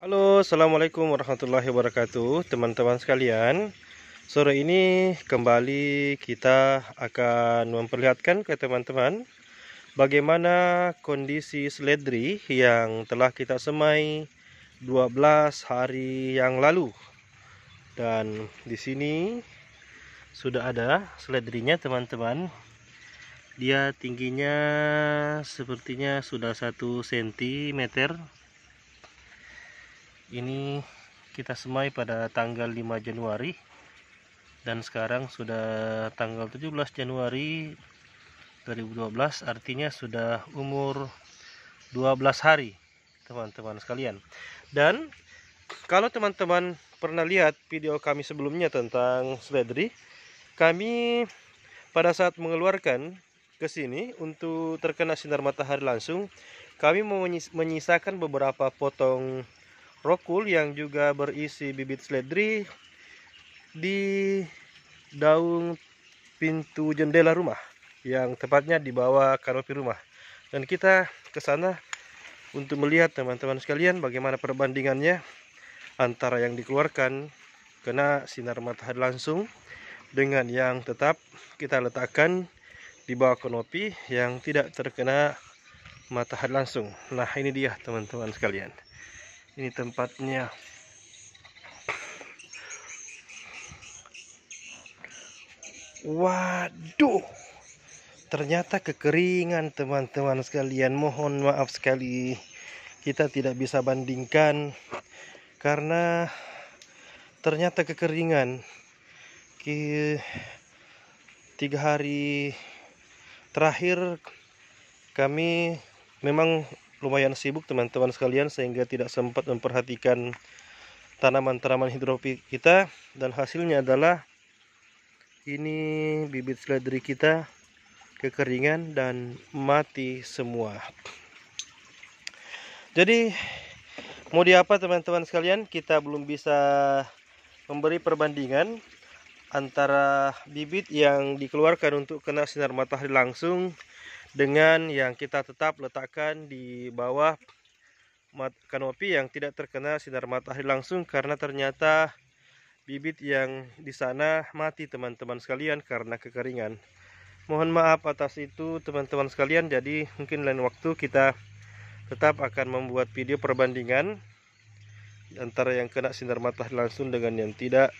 Halo assalamualaikum warahmatullahi wabarakatuh teman-teman sekalian sore ini kembali kita akan memperlihatkan ke teman-teman bagaimana kondisi seledri yang telah kita semai 12 hari yang lalu dan di sini sudah ada seledrinya teman-teman dia tingginya sepertinya sudah 1 cm ini kita semai pada tanggal 5 Januari dan sekarang sudah tanggal 17 Januari 2012 artinya sudah umur 12 hari teman-teman sekalian dan kalau teman-teman pernah lihat video kami sebelumnya tentang seledri kami pada saat mengeluarkan ke sini untuk terkena sinar matahari langsung kami menyisakan beberapa potong rokul yang juga berisi bibit seledri di daun pintu jendela rumah yang tepatnya di bawah kanopi rumah dan kita ke sana untuk melihat teman-teman sekalian bagaimana perbandingannya antara yang dikeluarkan kena sinar matahari langsung dengan yang tetap kita letakkan di bawah kanopi yang tidak terkena matahari langsung nah ini dia teman-teman sekalian ini tempatnya waduh ternyata kekeringan teman-teman sekalian mohon maaf sekali kita tidak bisa bandingkan karena ternyata kekeringan ke tiga hari terakhir kami memang lumayan sibuk teman-teman sekalian sehingga tidak sempat memperhatikan tanaman-tanaman hidropi kita dan hasilnya adalah ini bibit seledri kita kekeringan dan mati semua jadi mau diapa teman-teman sekalian kita belum bisa memberi perbandingan antara bibit yang dikeluarkan untuk kena sinar matahari langsung dengan yang kita tetap letakkan di bawah kanopi yang tidak terkena sinar matahari langsung karena ternyata bibit yang di sana mati teman-teman sekalian karena kekeringan. Mohon maaf atas itu teman-teman sekalian jadi mungkin lain waktu kita tetap akan membuat video perbandingan antara yang kena sinar matahari langsung dengan yang tidak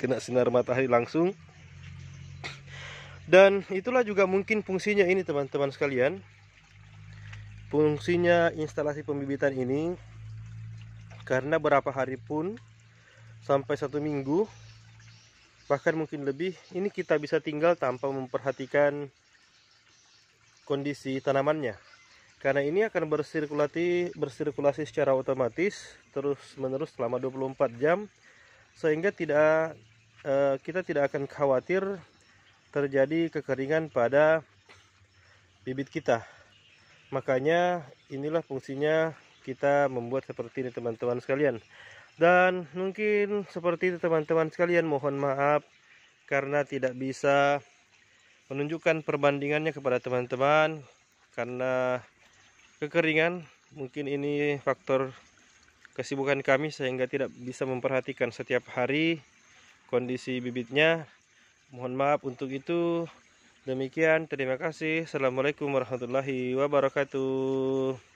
kena sinar matahari langsung dan itulah juga mungkin fungsinya ini teman-teman sekalian fungsinya instalasi pembibitan ini karena berapa hari pun sampai satu minggu bahkan mungkin lebih ini kita bisa tinggal tanpa memperhatikan kondisi tanamannya karena ini akan bersirkulasi bersirkulasi secara otomatis terus menerus selama 24 jam sehingga tidak eh, kita tidak akan khawatir terjadi kekeringan pada bibit kita. Makanya inilah fungsinya kita membuat seperti ini teman-teman sekalian. Dan mungkin seperti itu teman-teman sekalian mohon maaf karena tidak bisa menunjukkan perbandingannya kepada teman-teman karena kekeringan mungkin ini faktor kesibukan kami sehingga tidak bisa memperhatikan setiap hari kondisi bibitnya Mohon maaf untuk itu. Demikian, terima kasih. Assalamualaikum warahmatullahi wabarakatuh.